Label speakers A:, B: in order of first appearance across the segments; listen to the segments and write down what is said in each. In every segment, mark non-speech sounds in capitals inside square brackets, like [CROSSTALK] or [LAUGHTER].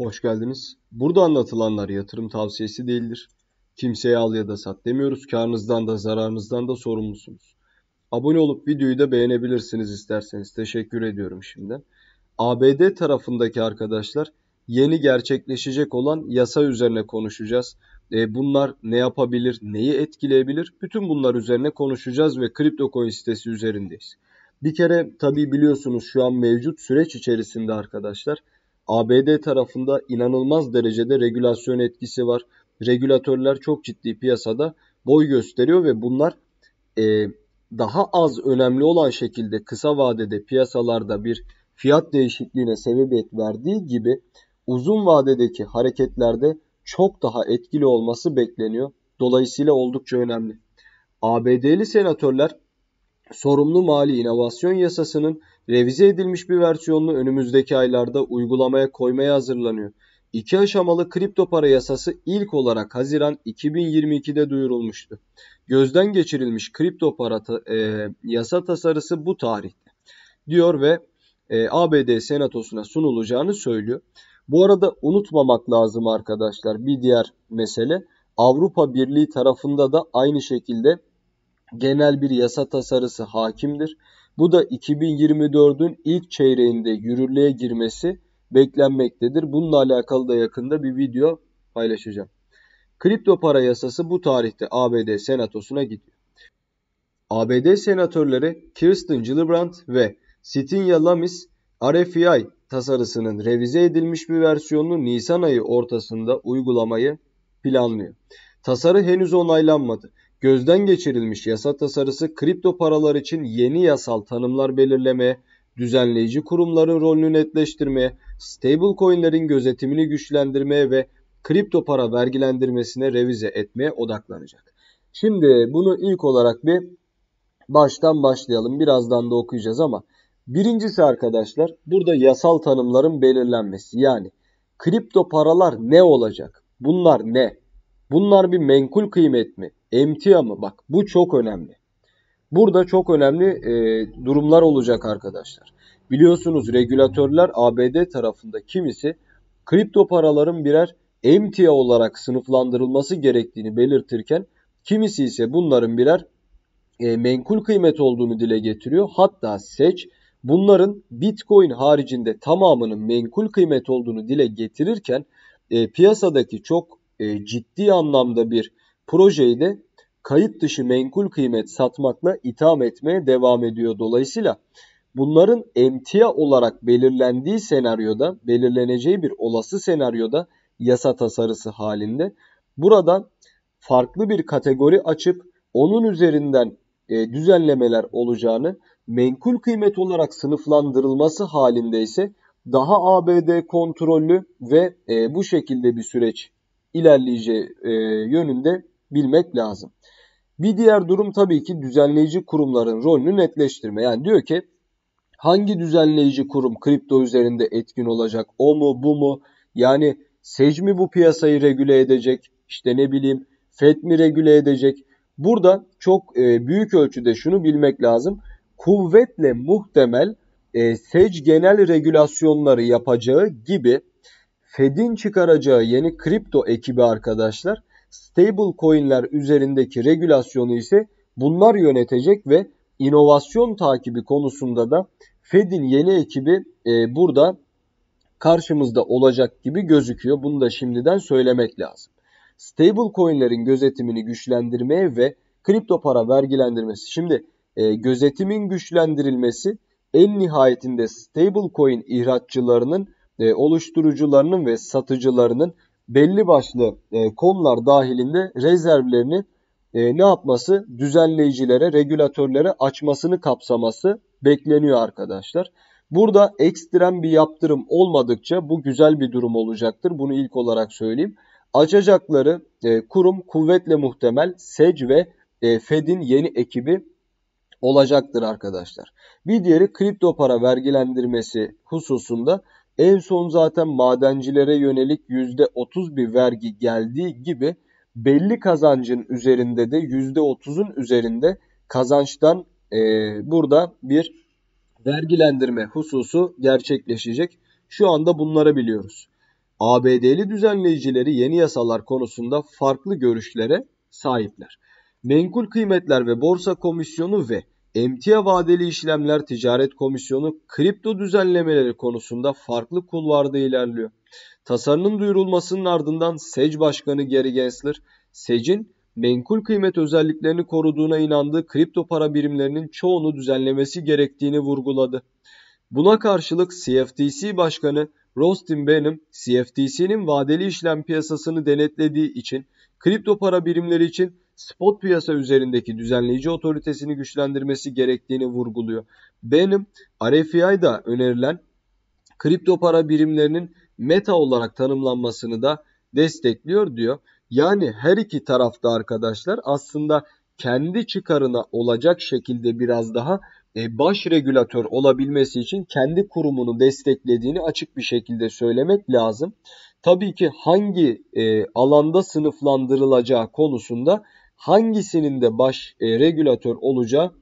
A: Hoş geldiniz. Burada anlatılanlar yatırım tavsiyesi değildir. Kimseye al ya da sat demiyoruz. Karnınızdan da zararınızdan da sorumlusunuz. Abone olup videoyu da beğenebilirsiniz isterseniz. Teşekkür ediyorum şimdiden. ABD tarafındaki arkadaşlar yeni gerçekleşecek olan yasa üzerine konuşacağız. E, bunlar ne yapabilir, neyi etkileyebilir? Bütün bunlar üzerine konuşacağız ve kripto coin sitesi üzerindeyiz. Bir kere tabii biliyorsunuz şu an mevcut süreç içerisinde arkadaşlar ABD tarafında inanılmaz derecede regülasyon etkisi var. Regülatörler çok ciddi piyasada boy gösteriyor ve bunlar e, daha az önemli olan şekilde kısa vadede piyasalarda bir fiyat değişikliğine sebebiyet verdiği gibi uzun vadedeki hareketlerde çok daha etkili olması bekleniyor. Dolayısıyla oldukça önemli. ABD'li senatörler sorumlu mali inovasyon yasasının revize edilmiş bir versiyonunu önümüzdeki aylarda uygulamaya koymaya hazırlanıyor. İki aşamalı kripto para yasası ilk olarak Haziran 2022'de duyurulmuştu. Gözden geçirilmiş kripto para ta, e, yasa tasarısı bu tarihte diyor ve e, ABD Senatosu'na sunulacağını söylüyor. Bu arada unutmamak lazım arkadaşlar bir diğer mesele Avrupa Birliği tarafında da aynı şekilde genel bir yasa tasarısı hakimdir. Bu da 2024'ün ilk çeyreğinde yürürlüğe girmesi beklenmektedir. Bununla alakalı da yakında bir video paylaşacağım. Kripto para yasası bu tarihte ABD Senatosu'na gidiyor. ABD senatörleri Kirsten Gillibrand ve Sitinya Lamis RFI tasarısının revize edilmiş bir versiyonunu Nisan ayı ortasında uygulamayı planlıyor. Tasarı henüz onaylanmadı Gözden geçirilmiş yasa tasarısı kripto paralar için yeni yasal tanımlar belirleme, düzenleyici kurumların rolünü netleştirme, stablecoin'lerin gözetimini güçlendirmeye ve kripto para vergilendirmesine revize etmeye odaklanacak. Şimdi bunu ilk olarak bir baştan başlayalım. Birazdan da okuyacağız ama birincisi arkadaşlar burada yasal tanımların belirlenmesi. Yani kripto paralar ne olacak? Bunlar ne? Bunlar bir menkul kıymet mi? emtia mı? Bak bu çok önemli. Burada çok önemli e, durumlar olacak arkadaşlar. Biliyorsunuz regülatörler ABD tarafında kimisi kripto paraların birer emtia olarak sınıflandırılması gerektiğini belirtirken kimisi ise bunların birer e, menkul kıymet olduğunu dile getiriyor. Hatta seç bunların Bitcoin haricinde tamamının menkul kıymet olduğunu dile getirirken e, piyasadaki çok e, ciddi anlamda bir projeyi de kayıt dışı menkul kıymet satmakla itham etmeye devam ediyor. Dolayısıyla bunların emtia olarak belirlendiği senaryoda, belirleneceği bir olası senaryoda yasa tasarısı halinde buradan farklı bir kategori açıp onun üzerinden e, düzenlemeler olacağını menkul kıymet olarak sınıflandırılması halinde ise daha ABD kontrollü ve e, bu şekilde bir süreç ilerleyeceği e, yönünde bilmek lazım. Bir diğer durum tabii ki düzenleyici kurumların rolünü netleştirme. Yani diyor ki hangi düzenleyici kurum kripto üzerinde etkin olacak? O mu bu mu? Yani SEC mi bu piyasayı regüle edecek? İşte ne bileyim FED mi regüle edecek? Burada çok e, büyük ölçüde şunu bilmek lazım. Kuvvetle muhtemel e, SEC genel regülasyonları yapacağı gibi Fed'in çıkaracağı yeni kripto ekibi arkadaşlar stable coin'ler üzerindeki regülasyonu ise bunlar yönetecek ve inovasyon takibi konusunda da Fed'in yeni ekibi e, burada karşımızda olacak gibi gözüküyor. Bunu da şimdiden söylemek lazım. Stable coin'lerin gözetimini güçlendirmeye ve kripto para vergilendirmesi. Şimdi e, gözetimin güçlendirilmesi en nihayetinde stable coin ihraççılarının, e, oluşturucularının ve satıcılarının belli başlı e, konular dahilinde rezervlerini e, ne yapması? Düzenleyicilere, regülatörlere açmasını kapsaması bekleniyor arkadaşlar. Burada ekstrem bir yaptırım olmadıkça bu güzel bir durum olacaktır. Bunu ilk olarak söyleyeyim. Açacakları e, kurum kuvvetle muhtemel SEC ve e, Fed'in yeni ekibi olacaktır arkadaşlar. Bir diğeri kripto para vergilendirmesi hususunda en son zaten madencilere yönelik %30 bir vergi geldiği gibi belli kazancın üzerinde de %30'un üzerinde kazançtan e, burada bir vergilendirme hususu gerçekleşecek. Şu anda bunları biliyoruz. ABD'li düzenleyicileri yeni yasalar konusunda farklı görüşlere sahipler. Menkul Kıymetler ve Borsa Komisyonu ve Emtia vadeli işlemler ticaret komisyonu kripto düzenlemeleri konusunda farklı kulvarda ilerliyor. Tasarının duyurulmasının ardından SEC Başkanı Gary Gensler, SEC'in menkul kıymet özelliklerini koruduğuna inandığı kripto para birimlerinin çoğunu düzenlemesi gerektiğini vurguladı. Buna karşılık CFTC Başkanı Rostin Benham, CFTC'nin vadeli işlem piyasasını denetlediği için kripto para birimleri için spot piyasa üzerindeki düzenleyici otoritesini güçlendirmesi gerektiğini vurguluyor. Benim RFI'da önerilen kripto para birimlerinin meta olarak tanımlanmasını da destekliyor diyor. Yani her iki tarafta arkadaşlar aslında kendi çıkarına olacak şekilde biraz daha e, baş regülatör olabilmesi için kendi kurumunu desteklediğini açık bir şekilde söylemek lazım. Tabii ki hangi e, alanda sınıflandırılacağı konusunda hangisinin de baş e, regülatör olacağı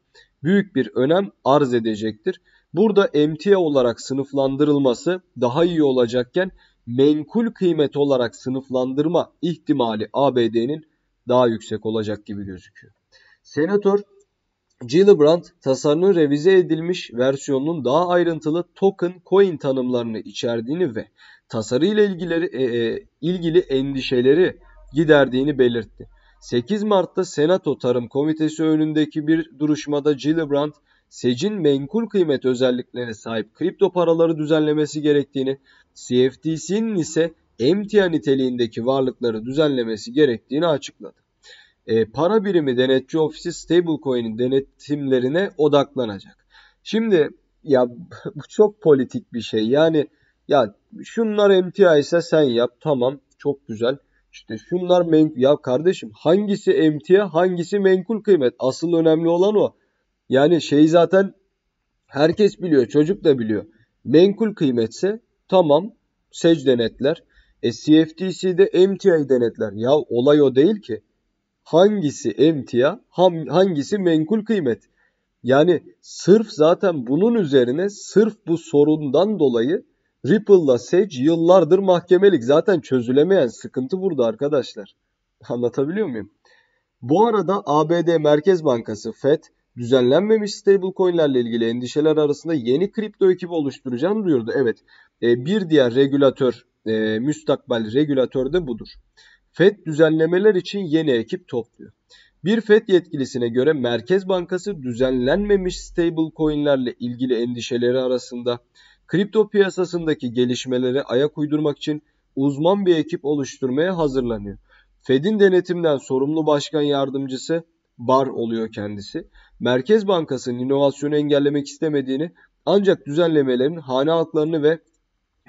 A: büyük bir önem arz edecektir. Burada emtia olarak sınıflandırılması daha iyi olacakken menkul kıymet olarak sınıflandırma ihtimali ABD'nin daha yüksek olacak gibi gözüküyor. Senatör Gillibrand tasarının revize edilmiş versiyonunun daha ayrıntılı token coin tanımlarını içerdiğini ve tasarıyla ilgileri, e, e ilgili endişeleri giderdiğini belirtti. 8 Mart'ta Senato Tarım Komitesi önündeki bir duruşmada Gillibrand, SEC'in menkul kıymet özelliklerine sahip kripto paraları düzenlemesi gerektiğini, CFTC'nin ise emtia niteliğindeki varlıkları düzenlemesi gerektiğini açıkladı. E, para birimi denetçi ofisi stablecoin'in denetimlerine odaklanacak. Şimdi ya [LAUGHS] bu çok politik bir şey. Yani ya şunlar emtia ise sen yap tamam çok güzel. İşte şunlar menkul. Ya kardeşim hangisi emtia hangisi menkul kıymet? Asıl önemli olan o. Yani şey zaten herkes biliyor. Çocuk da biliyor. Menkul kıymetse tamam SEC denetler. E CFTC'de emtiayı denetler. Ya olay o değil ki. Hangisi emtia hangisi menkul kıymet? Yani sırf zaten bunun üzerine sırf bu sorundan dolayı Ripple'la Sage yıllardır mahkemelik. Zaten çözülemeyen sıkıntı burada arkadaşlar. [LAUGHS] Anlatabiliyor muyum? Bu arada ABD Merkez Bankası FED düzenlenmemiş stablecoin'lerle ilgili endişeler arasında yeni kripto ekibi oluşturacağını duyurdu. Evet e, bir diğer regülatör e, müstakbel regülatör de budur. FED düzenlemeler için yeni ekip topluyor. Bir FED yetkilisine göre Merkez Bankası düzenlenmemiş stablecoin'lerle ilgili endişeleri arasında Kripto piyasasındaki gelişmelere ayak uydurmak için uzman bir ekip oluşturmaya hazırlanıyor. Fed'in denetimden sorumlu başkan yardımcısı Bar oluyor kendisi. Merkez Bankası'nın inovasyonu engellemek istemediğini ancak düzenlemelerin hane halklarını ve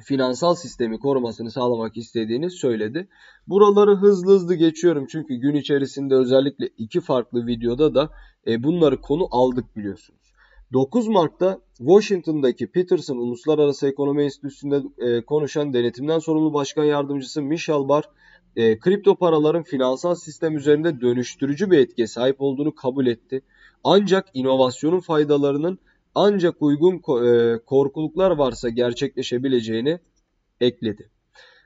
A: finansal sistemi korumasını sağlamak istediğini söyledi. Buraları hızlı hızlı geçiyorum çünkü gün içerisinde özellikle iki farklı videoda da e, bunları konu aldık biliyorsunuz. 9 Mart'ta Washington'daki Peterson Uluslararası Ekonomi Enstitüsü'nde e, konuşan denetimden sorumlu başkan yardımcısı Michel Bar, e, kripto paraların finansal sistem üzerinde dönüştürücü bir etkiye sahip olduğunu kabul etti. Ancak inovasyonun faydalarının ancak uygun e, korkuluklar varsa gerçekleşebileceğini ekledi.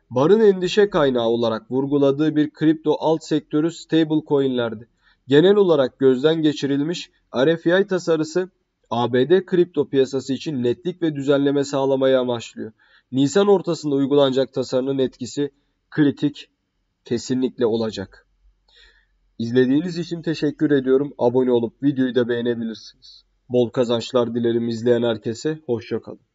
A: Bar'ın endişe kaynağı olarak vurguladığı bir kripto alt sektörü stable stablecoin'lerdi. Genel olarak gözden geçirilmiş RFI tasarısı ABD kripto piyasası için netlik ve düzenleme sağlamayı amaçlıyor. Nisan ortasında uygulanacak tasarının etkisi kritik kesinlikle olacak. İzlediğiniz için teşekkür ediyorum. Abone olup videoyu da beğenebilirsiniz. Bol kazançlar dilerim izleyen herkese. Hoşçakalın.